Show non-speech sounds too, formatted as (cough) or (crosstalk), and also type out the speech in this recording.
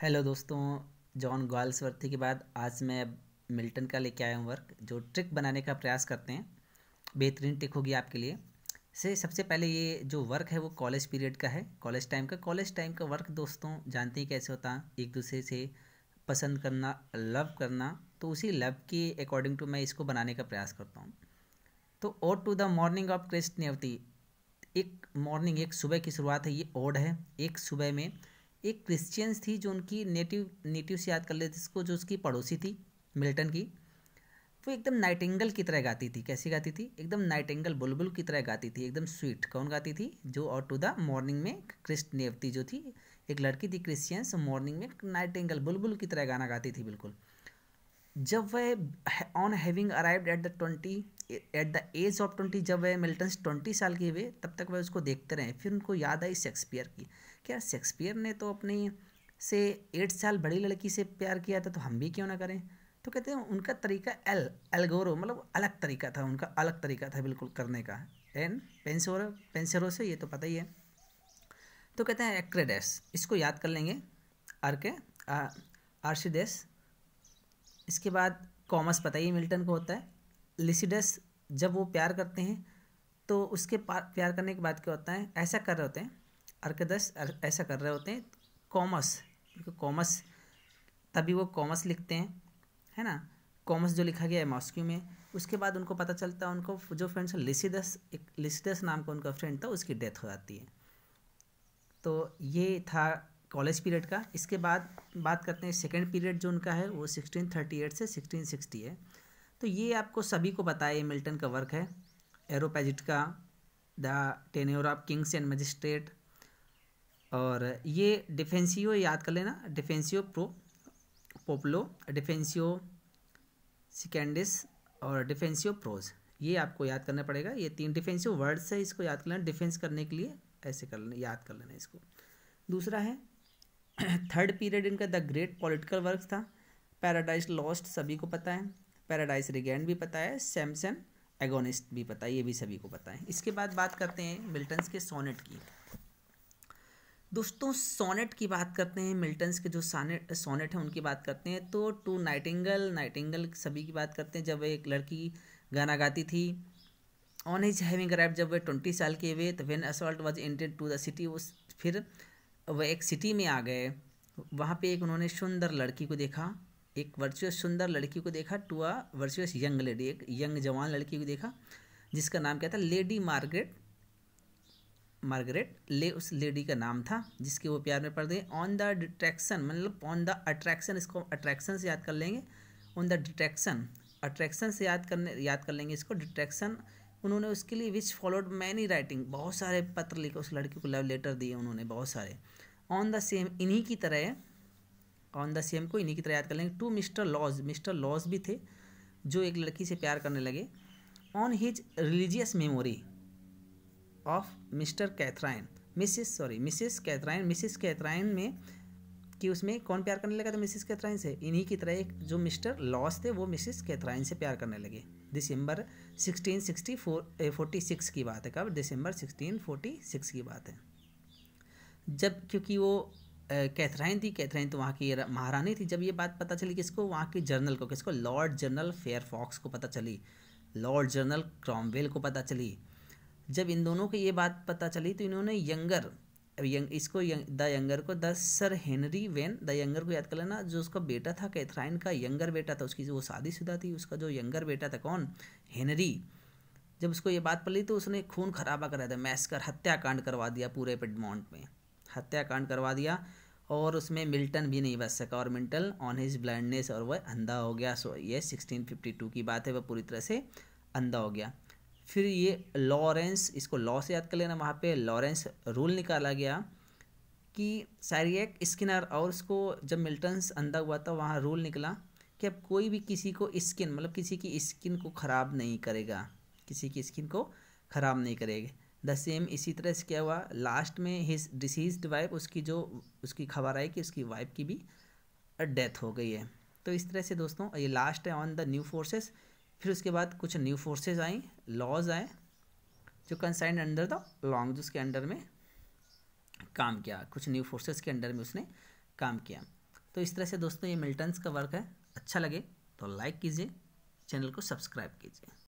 hello दोस्तों John गॉल्सवर्थी के बाद आज मैं मिल्टन का लेके आया हूँ वर्क जो ट्रिक बनाने का प्रयास करते हैं बेहतरीन ट्रिक होगी आपके लिए से सबसे पहले ये जो वर्क है वो कॉलेज पीरियड का है कॉलेज टाइम का कॉलेज टाइम का वर्क दोस्तों जानते ही कैसे होता एक दूसरे से पसंद करना लव करना तो उसी लव के अकॉर्डिंग टू मैं इसको बनाने का प्रयास करता हूँ तो ode to the morning of Christ nativity एक मॉर्निंग एक सुबह की शुरुआत है ये ओड है एक सुबह में एक क्रिश्चियंस थी जो उनकी नेटिव नेटिव से याद कर लेते इसको जो उसकी पड़ोसी थी मिल्टन की वो एकदम नाइटिंगल की तरह गाती थी कैसी गाती थी एकदम एंगल बुलबुल की तरह गाती थी एकदम स्वीट कौन गाती थी जो और टू द मॉर्निंग में क्रिस्ट नेवती जो थी एक लड़की थी क्रिश्चियंस मॉर्निंग में नाइटिंगल बुलबुल की तरह गाना गाती थी बिल्कुल जब वह on having arrived at the twenty at the age of twenty जब वह मिल्टन ट्वेंटी साल के हुए तब तक वह उसको देखते रहे फिर उनको याद आई शेक्सपियर की क्या शेक्सपियर ने तो अपनी से एट साल बड़ी लड़की से प्यार किया था तो हम भी क्यों ना करें तो कहते हैं उनका तरीका एल एलगोरो मतलब अलग तरीका था उनका अलग तरीका था बिल्कुल करने का एन पेंसोरो पेंसरो से ये तो पता ही है तो कहते हैं एक्रेडेस इसको याद कर लेंगे आर के आरसीडेस इसके बाद कॉमर्स पता ही मिल्टन को होता है लिसिडस जब वो प्यार करते हैं तो उसके प्यार करने के बाद क्या होता है ऐसा कर रहे होते हैं अर्कदस ऐसा कर रहे होते हैं कॉमर्स कॉमर्स तभी वो कॉमर्स लिखते हैं है ना कॉमर्स जो लिखा गया है मॉस्क्यू में उसके बाद उनको पता चलता है उनको जो फ्रेंड्स लिसिडस एक लिसिडस नाम का उनका फ्रेंड था उसकी डेथ हो जाती है तो ये था कॉलेज पीरियड का इसके बाद बात करते हैं सेकेंड पीरियड जो उनका है वो सिक्सटीन थर्टी एट से सिक्सटीन सिक्सटी है तो ये आपको सभी को पता है मिल्टन का वर्क है एरोपैजिट का the tenure of kings and magistrate और ये डिफेंसियो याद कर लेना डिफेंसियो प्रो पोपलो डिफेंसियो सिकेंडिस और डिफेंसियो प्रोज ये आपको याद करना पड़ेगा ये तीन डिफेंसिव वर्ड्स है इसको याद कर लेना डिफेंस करने के लिए ऐसे कर लेना याद कर लेना इसको दूसरा है थर्ड (clears throat) पीरियड इनका द ग्रेट पॉलिटिकल वर्क था पैराडाइज लॉस्ट सभी को पता है पैराडाइज रिगैंड भी पता है सैमसन एगोनिस्ट भी पता है ये भी सभी को पता है इसके बाद बात करते हैं मिल्टन्स के सोनेट की दोस्तों सोनेट की बात करते हैं मिल्टन्स के जो सोनेट सोनेट हैं उनकी बात करते हैं तो टू नाइटिंगल नाइटिंगल सभी की बात करते हैं जब एक लड़की गाना गाती थी ऑन हिज हैविंग रैप जब वे ट्वेंटी साल के हुए तो when assault was entered to the city उस फिर वह एक सिटी में आ गए वहाँ पे एक उन्होंने सुंदर लड़की को देखा एक वर्चुअस सुंदर लड़की को देखा to a virtuous young lady एक यंग जवान लड़की को देखा जिसका नाम क्या था लेडी मार्गरेट मार्गरेट ले उस लेडी का नाम था जिसके वो प्यार में पड़ गए ऑन द डिट्रैक्शन मतलब ऑन द अट्रैक्शन इसको अट्रैक्शन से याद कर लेंगे ऑन द डिट्रैक्शन अट्रैक्शन से याद करने याद कर लेंगे इसको डिट्रैक्शन उन्होंने उसके लिए विच फॉलोड मैनी राइटिंग बहुत सारे पत्र लिखे उस लड़की को लव लेटर दिए उन्होंने बहुत सारे ऑन द सेम इन्हीं की तरह ऑन द सेम को इन्हीं की तरह याद कर लेंगे to mister Lawes mister Lawes भी थे जो एक लड़की से प्यार करने लगे on his religious memory of mister Catherine mrs sorry mrs Catherine mrs Catherine में कि उसमें कौन प्यार करने लगा था मिसिस कैथराइन से इन्हीं की तरह एक जो मिस्टर लॉस थे वो मिसिस कैथराइन से प्यार करने लगे दिसंबर 1664 46 की बात है कब दिसंबर 1646 की बात है जब क्योंकि वो कैथराइन थी कैथराइन तो वहाँ की महारानी थी जब ये बात पता चली किसको वहाँ के जर्नल को किसको लॉर्ड जनरल फेयरफॉक्स को पता चली लॉर्ड जनरल क्रॉमवेल को पता चली जब इन दोनों को ये बात पता चली तो इन्होंने यंगर यंग इसको यंग, द यंगर को the sir Henry Vane the younger को याद कर लेना जो उसका बेटा था कैथराइन का यंगर बेटा था उसकी जो वो शादीशुदा थी उसका जो यंगर बेटा था कौन हेनरी जब उसको ये बात पड़ी तो उसने खून खराबा कराया था मैसकर हत्याकांड करवा दिया पूरे पेडमोंट में हत्याकांड करवा दिया और उसमें मिल्टन भी नहीं बच सका और मिल्टन ऑन हिज ब्लाइंडनेस और वह अंधा हो गया सो ये सिक्सटीन फिफ्टी टू की बात है वह पूरी तरह से अंधा हो गया फिर ये लॉरेंस इसको लॉ से याद कर लेना वहाँ पे लॉरेंस रूल निकाला गया कि सैरियक स्किनर और उसको जब मिल्टन्स अंधा हुआ था वहाँ रूल निकला कि अब कोई भी किसी को स्किन मतलब किसी की स्किन को ख़राब नहीं करेगा किसी की स्किन को ख़राब नहीं करेगा द सेम इसी तरह से क्या हुआ लास्ट में हिज डिसीज वाइफ उसकी जो उसकी खबर आई कि उसकी वाइफ की भी डेथ हो गई है तो इस तरह से दोस्तों ये लास्ट है ऑन द न्यू फोर्सेस फिर उसके बाद कुछ न्यू फोर्सेज आई लॉज आए जो कंसाइंड अंडर द लॉन्ग उसके अंडर में काम किया कुछ न्यू फोर्सेज के अंडर में उसने काम किया तो इस तरह से दोस्तों ये मिल्टन्स का वर्क है अच्छा लगे तो लाइक कीजिए चैनल को सब्सक्राइब कीजिए